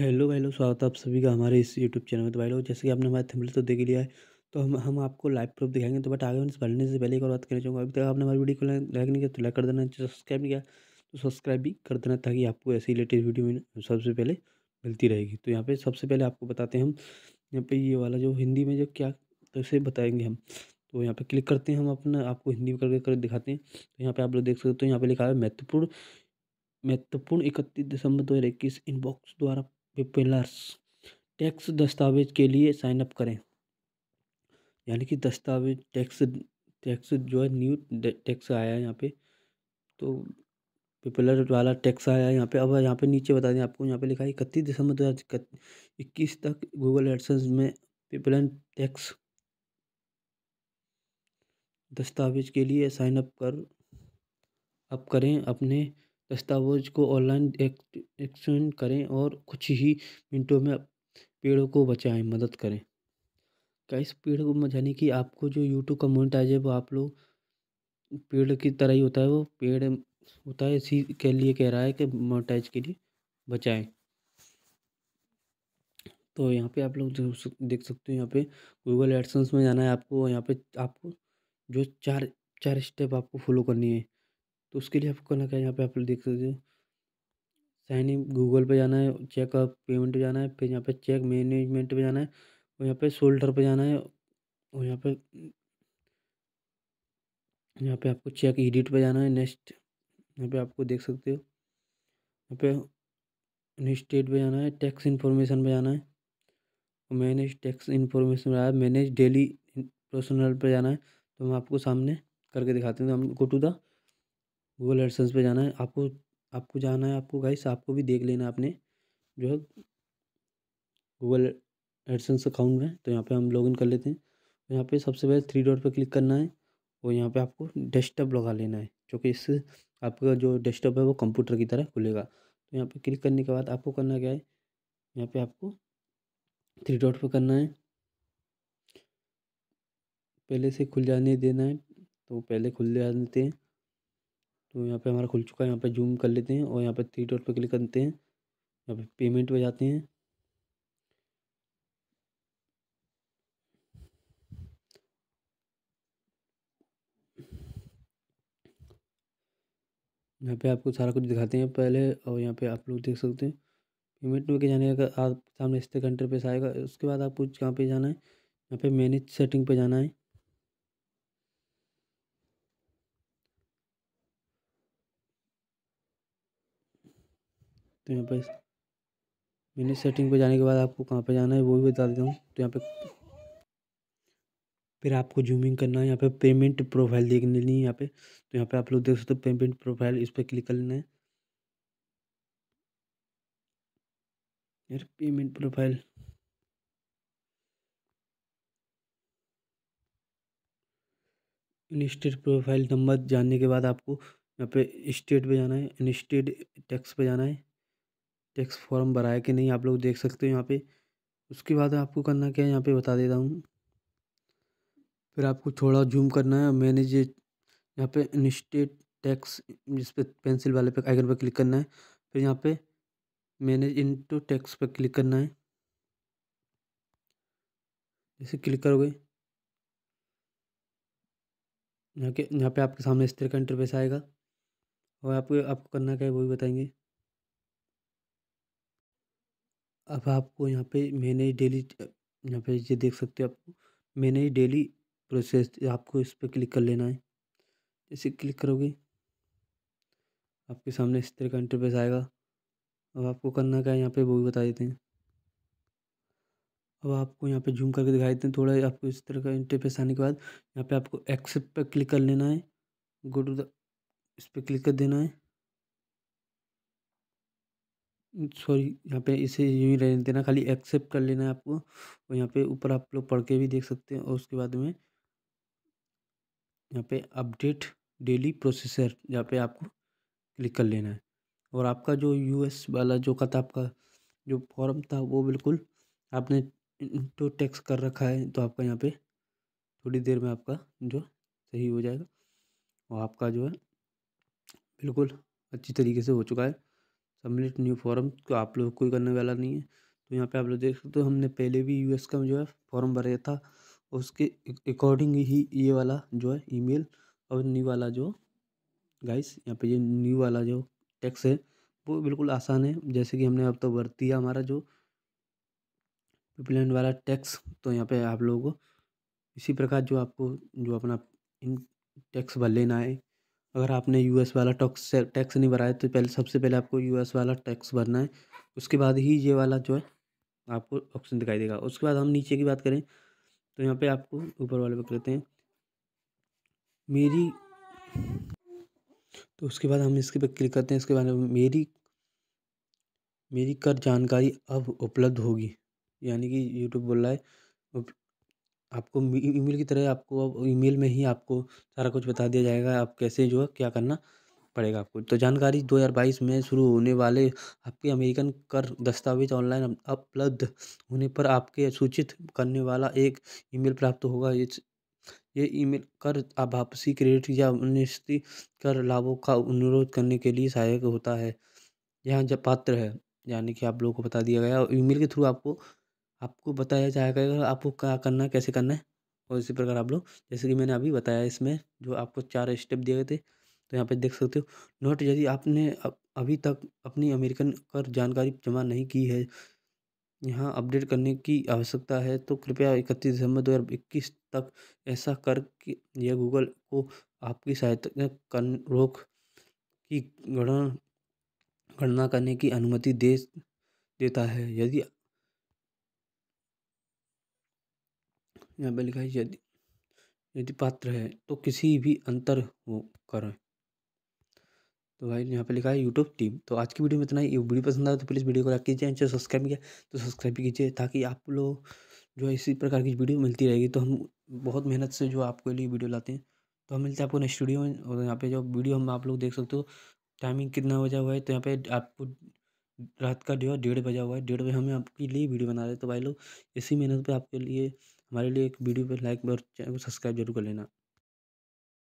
hello भाई लोग स्वागत है आप सभी का हमारे इस यूट्यूब चैनल में तो भाई लोग जैसे कि आपने हमारे थंबनेल तो देख लिया है तो हम हम आपको लाइव प्रूफ दिखाएंगे तो बट आगे उनसे बढ़ने से पहले एक और बात करना चाहूँगा अभी तक आपने हमारी वीडियो को लाइक तो नहीं किया तो लाइक कर देना सब्सक्राइब नहीं किया तो सब्सक्राइब भी कर देना ताकि आपको ऐसी लेटेस्ट वीडियो में सबसे पहले मिलती रहेगी तो यहाँ पर सबसे पहले आपको बताते हैं हम यहाँ पर ये वाला जो हिंदी में जो क्या तो उसे बताएंगे हम तो यहाँ पर क्लिक करते हैं हम अपना आपको हिंदी में करके कर दिखाते हैं तो यहाँ पर आप लोग देख सकते हो तो यहाँ पे लिखा है महत्वपूर्ण महत्वपूर्ण इकतीस दिसंबर दो हज़ार इक्कीस इनबॉक्स द्वारा पेपर्स टैक्स दस्तावेज़ के लिए साइन अप करें यानी कि दस्तावेज टैक्स टैक्स जो है न्यू टैक्स आया है यहाँ पे तो पिपलर वाला टैक्स आया है यहाँ पे अब यहाँ पे नीचे बता दें आपको यहाँ पे लिखा है इकतीस दिसंबर दो हज़ार इक्कीस तक गूगल एडसेंस में पिपलन टैक्स दस्तावेज के लिए साइन अप कर अप करें अपने दस्तावेज़ को ऑनलाइन एक्सचेंज करें और कुछ ही मिनटों में पेड़ों को बचाएँ मदद करें क्या इस पेड़ को यानी की आपको जो यूट्यूब का मोनिटाइज है वो आप लोग पेड़ की तरह ही होता है वो पेड़ होता है इसी के लिए कह रहा है कि मोनिटाइज के लिए बचाएं तो यहाँ पे आप लोग देख सकते हो यहाँ पे गूगल एडसन्स में जाना है आपको यहाँ पे आपको जो चार चार स्टेप आपको फॉलो करनी है तो उसके लिए आपको करना क्या है यहाँ पे आप देख सकते हो साइन इन गूगल पे जाना है चेक अप पेमेंट पे जाना है फिर यहाँ पे चेक मैनेजमेंट पे जाना है और यहाँ पे शोल्डर पे जाना है और यहाँ पे यहाँ पे आपको चेक एडिट पे जाना है नेक्स्ट यहाँ पे आपको देख सकते हो यहाँ पे नेक्स्ट डेट पे जाना है टैक्स इन्फॉर्मेशन पर जाना है तो मैनेज टैक्स इन्फॉर्मेशन आया मैनेज डेली पर्सनल पर जाना है तो मैं आपको सामने करके दिखाते हैं तो go to the Google AdSense पे जाना है आपको आपको जाना है आपको गाइस आपको भी देख लेना अपने जो है गूगल एडसेंस अकाउंट में तो यहाँ पे हम लॉगिन कर लेते हैं तो यहाँ पे सबसे पहले थ्री डॉट पे क्लिक करना है और यहाँ पे आपको डेस्कटॉप लगा लेना है जो कि इससे आपका जो डेस्कटॉप है वो कंप्यूटर की तरह खुलेगा तो यहाँ पर क्लिक करने के बाद आपको करना क्या है यहाँ पर आपको थ्री डॉट पर करना है पहले से खुल जाने देना है तो पहले खुल जा देते हैं तो यहाँ पे हमारा खुल चुका है यहाँ पे जूम कर लेते हैं और यहाँ पे थ्री डॉट पे क्लिक करते हैं यहाँ पे पेमेंट पे जाते हैं यहाँ पे आपको सारा कुछ दिखाते हैं पहले और यहाँ पे आप लोग देख सकते हैं पेमेंट में के जाने का आप सामने इस कंटर पे आएगा उसके बाद आपको कहाँ पे जाना है यहाँ पे मैनेज सेटिंग पे जाना है तो यहाँ पर मैंने सेटिंग पे जाने के बाद आपको कहाँ पे जाना है वो भी बता देता हूँ तो यहाँ पे फिर आपको जूमिंग करना है यहाँ पे पेमेंट प्रोफाइल देख लेनी है यहाँ पे तो यहाँ पे आप लोग देख सकते हो पेमेंट प्रोफाइल इस पर क्लिक कर लेना है यार पेमेंट प्रोफाइल इनस्टेट प्रोफाइल नंबर जानने के बाद आपको यहाँ पे स्टेट पे जाना है इनस्टेट टैक्स पे जाना है टैक्स फॉर्म भरा है कि नहीं आप लोग देख सकते हो यहाँ पे उसके बाद आपको करना क्या है यहाँ पे बता देता हूँ फिर आपको थोड़ा जूम करना है मैनेज यहाँ पे इनस्टेट टैक्स जिस पे पेंसिल वाले पे आइकन पर क्लिक करना है फिर यहाँ पे मैनेज इन टू टैक्स पर क्लिक करना है जैसे क्लिक करोगे यहाँ के यहाँ पे आपके सामने इस तरह का इंटरफेस आएगा और आपको आपको करना क्या है वो भी बताएंगे अब आपको यहाँ पे मैंने डेली यहाँ पे ये देख सकते हो आप मैंने ही डेली प्रोसेस आपको इस पर क्लिक कर लेना है जैसे क्लिक करोगे आपके सामने इस तरह का इंटरफेस आएगा अब आपको करना क्या है यहाँ पे वो भी बता देते हैं अब आपको यहाँ पे जूम करके दिखा देते हैं थोड़ा आपको इस तरह का इंटरफेस आने के बाद यहाँ पे आपको एक्सेप्ट पर क्लिक कर लेना है गो टू द इस पर क्लिक कर देना है सॉरी यहाँ पे इसे यूँ ही रहने देना खाली एक्सेप्ट कर लेना है आपको और यहाँ पे ऊपर आप लोग पढ़ के भी देख सकते हैं और उसके बाद में यहाँ पे अपडेट डेली प्रोसेसर यहाँ पे आपको क्लिक कर लेना है और आपका जो यूएस वाला जो का था आपका जो फॉर्म था वो बिल्कुल आपने तो टैक्स कर रखा है तो आपका यहाँ पर थोड़ी देर में आपका जो सही हो जाएगा और आपका जो है बिल्कुल अच्छी तरीके से हो चुका है सबमिट न्यू फॉर्म तो आप लोग कोई करने वाला नहीं है तो यहाँ पे आप लोग देख सकते हो हमने पहले भी यूएस का जो है फॉर्म भरा था उसके अकॉर्डिंग ही ये वाला जो है ईमेल और न्यू वाला जो गाइस यहाँ पे ये न्यू वाला जो टैक्स है वो बिल्कुल आसान है जैसे कि हमने अब तो भर दिया हमारा जो प्लेन वाला टैक्स तो यहाँ पर आप लोगों को इसी प्रकार जो आपको जो अपना इन टैक्स भर लेना है अगर आपने एस वाला टॉक्स टैक्स नहीं भरा है तो पहले सबसे पहले आपको एस वाला टैक्स भरना है उसके बाद ही ये वाला जो है आपको ऑप्शन दिखाई देगा उसके बाद हम नीचे की बात करें तो यहाँ पे आपको ऊपर वाले पे करते हैं मेरी तो उसके बाद हम इसके पर क्लिक करते हैं इसके बाद मेरी मेरी कर जानकारी अब उपलब्ध होगी यानी कि यूट्यूब बोल रहा है आपको ईमेल की तरह आपको ईमेल में ही आपको सारा कुछ बता दिया जाएगा आप कैसे जो है क्या करना पड़ेगा आपको तो जानकारी दो हज़ार बाईस में शुरू होने वाले आपके अमेरिकन कर दस्तावेज ऑनलाइन उपलब्ध होने पर आपके सूचित करने वाला एक ईमेल प्राप्त होगा ये ये ईमेल कर आप वापसी क्रेडिट या निश्चित कर लाभों का अनुरोध करने के लिए सहायक होता है यहाँ जब पात्र है यानी कि आप लोगों को बता दिया गया और ईमेल के थ्रू आपको आपको बताया जाएगा आपको क्या करना है कैसे करना है और इसी प्रकार आप लोग जैसे कि मैंने अभी बताया इसमें जो आपको चार स्टेप दिए गए थे तो यहाँ पे देख सकते हो नोट यदि आपने अभी तक अपनी अमेरिकन कर जानकारी जमा नहीं की है यहाँ अपडेट करने की आवश्यकता है तो कृपया इकतीस दिसंबर दो हज़ार इक्कीस तक ऐसा कर कि यह गूगल को आपकी सहायता कर रोक की गणना गणना करने की अनुमति दे देता है यदि यहाँ पे लिखा है यदि यदि पात्र है तो किसी भी अंतर वो करें तो भाई यहाँ पे लिखा है यूट्यूब टीम तो आज की वीडियो में इतना ही वीडियो पसंद आया तो प्लीज़ वीडियो को लाइक कीजिए चैनल सब्सक्राइब किया तो सब्सक्राइब भी कीजिए ताकि आप लोग जो है इसी प्रकार की वीडियो मिलती रहेगी तो हम बहुत मेहनत से जो आपके लिए वीडियो लाते हैं तो हम मिलते हैं आपको नेक्स्ट वीडियो में और यहाँ पे जो वीडियो हम आप लोग देख सकते हो टाइमिंग कितना बजा हुआ है तो यहाँ पे आपको रात का जो है डेढ़ बजा हुआ है डेढ़ बजे हमें आपके लिए वीडियो बना रहे तो भाई लोग इसी मेहनत पे आपके लिए हमारे लिए एक वीडियो पर लाइक और सब्सक्राइब जरूर कर लेना